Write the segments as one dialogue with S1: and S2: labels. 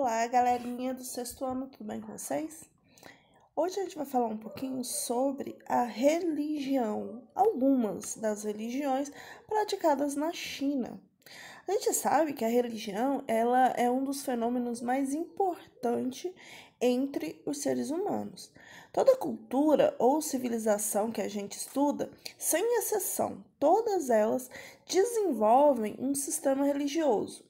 S1: Olá, galerinha do sexto ano, tudo bem com vocês? Hoje a gente vai falar um pouquinho sobre a religião, algumas das religiões praticadas na China. A gente sabe que a religião ela é um dos fenômenos mais importantes entre os seres humanos. Toda cultura ou civilização que a gente estuda, sem exceção, todas elas desenvolvem um sistema religioso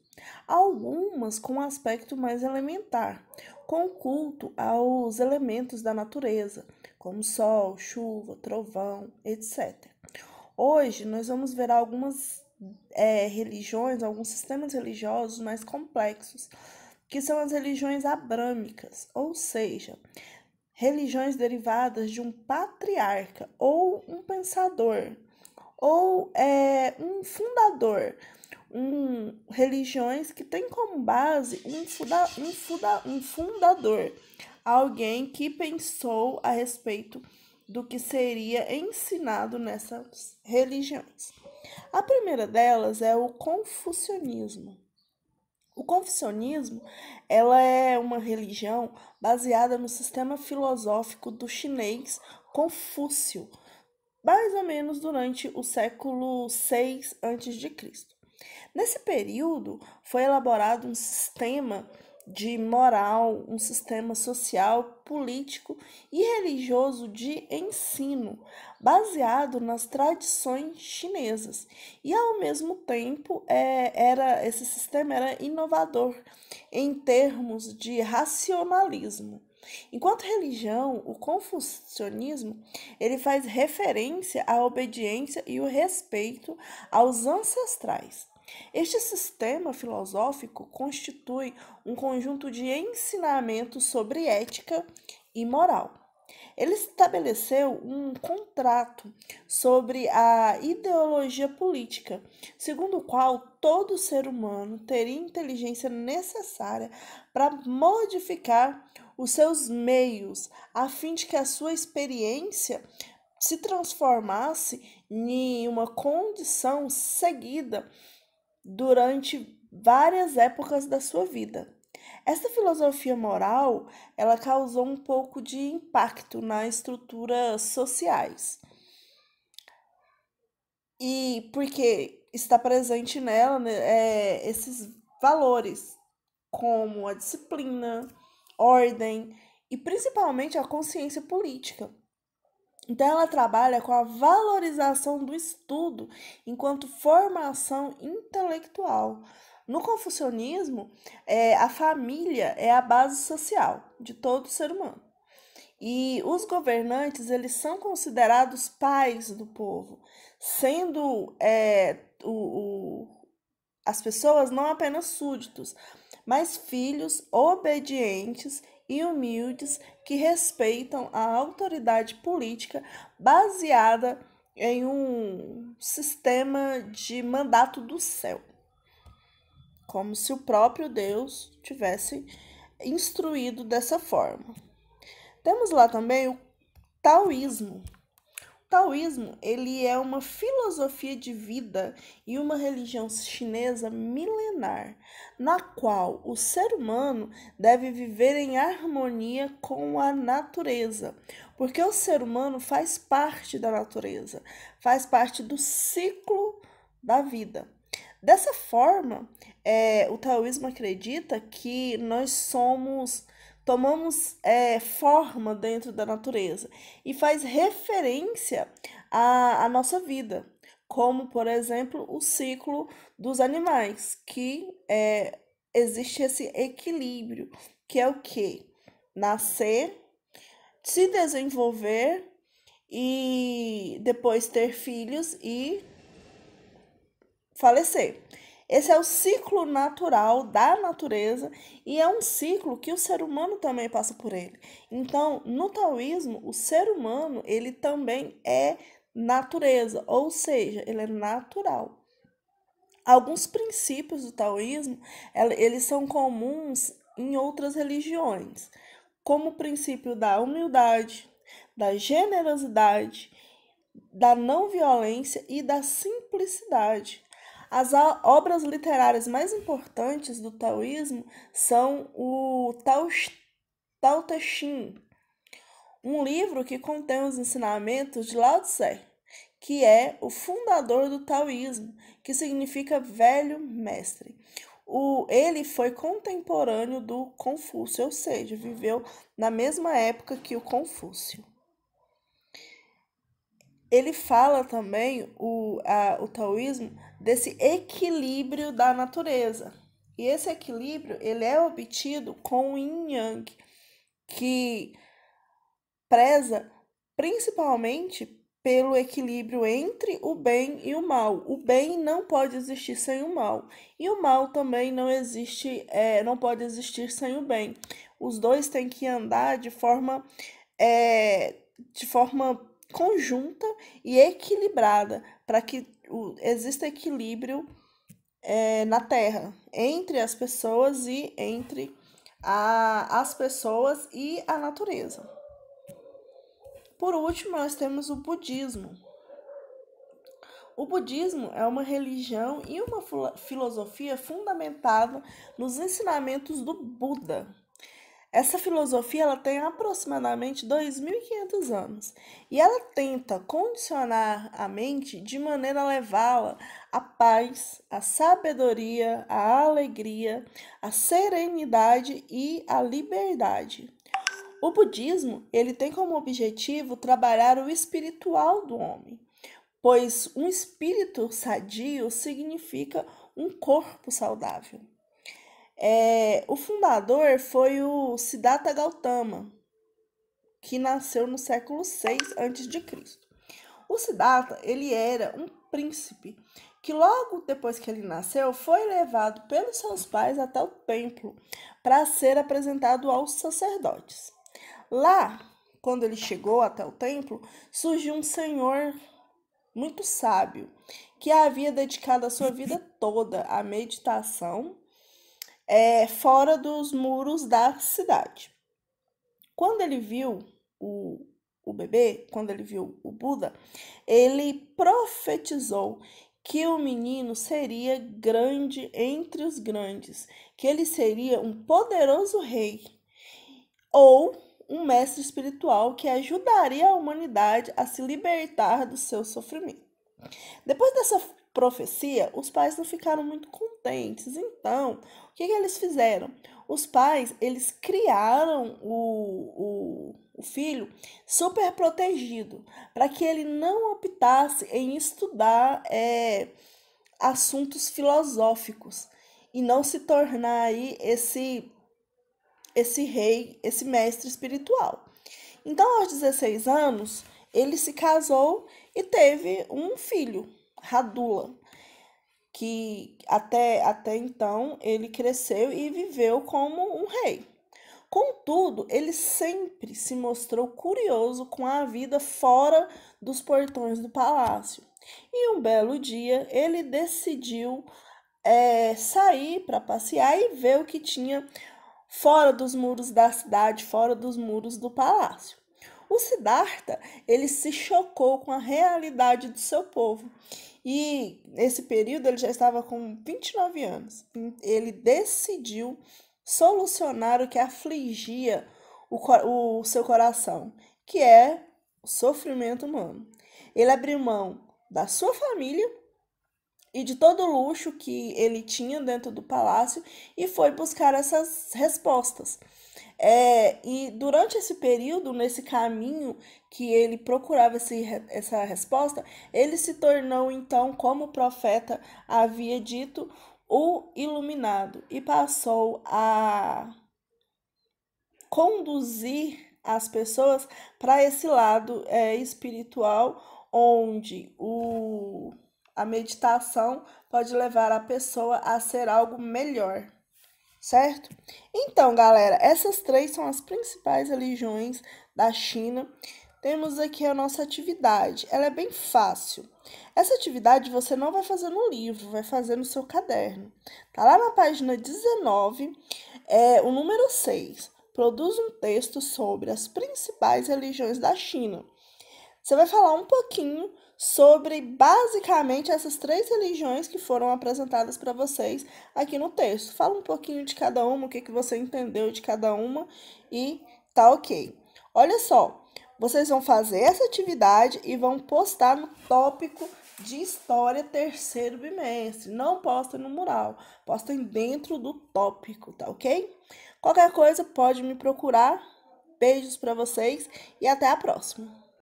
S1: algumas com aspecto mais elementar, com culto aos elementos da natureza, como sol, chuva, trovão, etc. Hoje nós vamos ver algumas é, religiões, alguns sistemas religiosos mais complexos, que são as religiões abrâmicas, ou seja, religiões derivadas de um patriarca ou um pensador ou é, um fundador um, religiões que têm como base um, funda, um, funda, um fundador, alguém que pensou a respeito do que seria ensinado nessas religiões. A primeira delas é o confucionismo. O confucionismo, ela é uma religião baseada no sistema filosófico do chinês Confúcio, mais ou menos durante o século 6 a.C. Nesse período, foi elaborado um sistema de moral, um sistema social, político e religioso de ensino, baseado nas tradições chinesas. E ao mesmo tempo, é, era esse sistema era inovador em termos de racionalismo. Enquanto religião, o confucionismo, ele faz referência à obediência e o respeito aos ancestrais. Este sistema filosófico constitui um conjunto de ensinamentos sobre ética e moral. Ele estabeleceu um contrato sobre a ideologia política, segundo o qual todo ser humano teria inteligência necessária para modificar os seus meios, a fim de que a sua experiência se transformasse em uma condição seguida durante várias épocas da sua vida. Essa filosofia moral, ela causou um pouco de impacto nas estruturas sociais. E porque está presente nela né, é, esses valores, como a disciplina, ordem e principalmente a consciência política. Então, ela trabalha com a valorização do estudo enquanto formação intelectual. No confucionismo, é, a família é a base social de todo ser humano. E os governantes, eles são considerados pais do povo, sendo é, o, o, as pessoas não apenas súditos, mas filhos obedientes e humildes que respeitam a autoridade política baseada em um sistema de mandato do céu, como se o próprio Deus tivesse instruído dessa forma. Temos lá também o taoísmo, taoísmo ele é uma filosofia de vida e uma religião chinesa milenar, na qual o ser humano deve viver em harmonia com a natureza, porque o ser humano faz parte da natureza, faz parte do ciclo da vida. Dessa forma, é, o taoísmo acredita que nós somos tomamos é, forma dentro da natureza e faz referência à, à nossa vida, como, por exemplo, o ciclo dos animais, que é, existe esse equilíbrio, que é o que? Nascer, se desenvolver e depois ter filhos e falecer. Esse é o ciclo natural da natureza e é um ciclo que o ser humano também passa por ele. Então, no taoísmo, o ser humano, ele também é natureza, ou seja, ele é natural. Alguns princípios do taoísmo, eles são comuns em outras religiões, como o princípio da humildade, da generosidade, da não violência e da simplicidade. As obras literárias mais importantes do taoísmo são o Tao, Tao Te Ching, um livro que contém os ensinamentos de Lao Tse, que é o fundador do taoísmo, que significa velho mestre. O, ele foi contemporâneo do Confúcio, ou seja, viveu na mesma época que o Confúcio ele fala também, o, a, o taoísmo, desse equilíbrio da natureza. E esse equilíbrio ele é obtido com o yin yang, que preza principalmente pelo equilíbrio entre o bem e o mal. O bem não pode existir sem o mal e o mal também não existe, é, não pode existir sem o bem. Os dois têm que andar de forma, é, de forma conjunta e equilibrada para que exista equilíbrio é, na Terra entre as pessoas e entre a, as pessoas e a natureza. Por último, nós temos o budismo. O budismo é uma religião e uma filosofia fundamentada nos ensinamentos do Buda essa filosofia ela tem aproximadamente 2.500 anos e ela tenta condicionar a mente de maneira a levá-la à paz, à sabedoria, à alegria, à serenidade e à liberdade. O budismo ele tem como objetivo trabalhar o espiritual do homem, pois um espírito sadio significa um corpo saudável. É, o fundador foi o Siddhartha Gautama, que nasceu no século 6 a.C. O Siddhartha, ele era um príncipe que logo depois que ele nasceu foi levado pelos seus pais até o templo para ser apresentado aos sacerdotes. Lá, quando ele chegou até o templo, surgiu um senhor muito sábio que havia dedicado a sua vida toda à meditação é, fora dos muros da cidade. Quando ele viu o, o bebê, quando ele viu o Buda, ele profetizou que o menino seria grande entre os grandes, que ele seria um poderoso rei ou um mestre espiritual que ajudaria a humanidade a se libertar do seu sofrimento. Depois dessa profecia, os pais não ficaram muito contentes, então que, que eles fizeram? Os pais, eles criaram o, o, o filho super protegido, para que ele não optasse em estudar é, assuntos filosóficos e não se tornar aí esse, esse rei, esse mestre espiritual. Então, aos 16 anos, ele se casou e teve um filho, Radula que até, até então ele cresceu e viveu como um rei. Contudo, ele sempre se mostrou curioso com a vida fora dos portões do palácio. E um belo dia ele decidiu é, sair para passear e ver o que tinha fora dos muros da cidade, fora dos muros do palácio. O Siddhartha, ele se chocou com a realidade do seu povo. E nesse período ele já estava com 29 anos. Ele decidiu solucionar o que afligia o, o seu coração, que é o sofrimento humano. Ele abriu mão da sua família e de todo o luxo que ele tinha dentro do palácio e foi buscar essas respostas. É, e durante esse período, nesse caminho que ele procurava esse, essa resposta, ele se tornou então, como o profeta havia dito, o iluminado e passou a conduzir as pessoas para esse lado é, espiritual, onde o, a meditação pode levar a pessoa a ser algo melhor certo? Então, galera, essas três são as principais religiões da China. Temos aqui a nossa atividade. Ela é bem fácil. Essa atividade você não vai fazer no livro, vai fazer no seu caderno. Tá lá na página 19, é o número 6. Produz um texto sobre as principais religiões da China. Você vai falar um pouquinho sobre basicamente essas três religiões que foram apresentadas para vocês aqui no texto. Fala um pouquinho de cada uma, o que, que você entendeu de cada uma e tá ok. Olha só, vocês vão fazer essa atividade e vão postar no tópico de história terceiro bimestre. Não postem no mural, postem dentro do tópico, tá ok? Qualquer coisa pode me procurar. Beijos para vocês e até a próxima.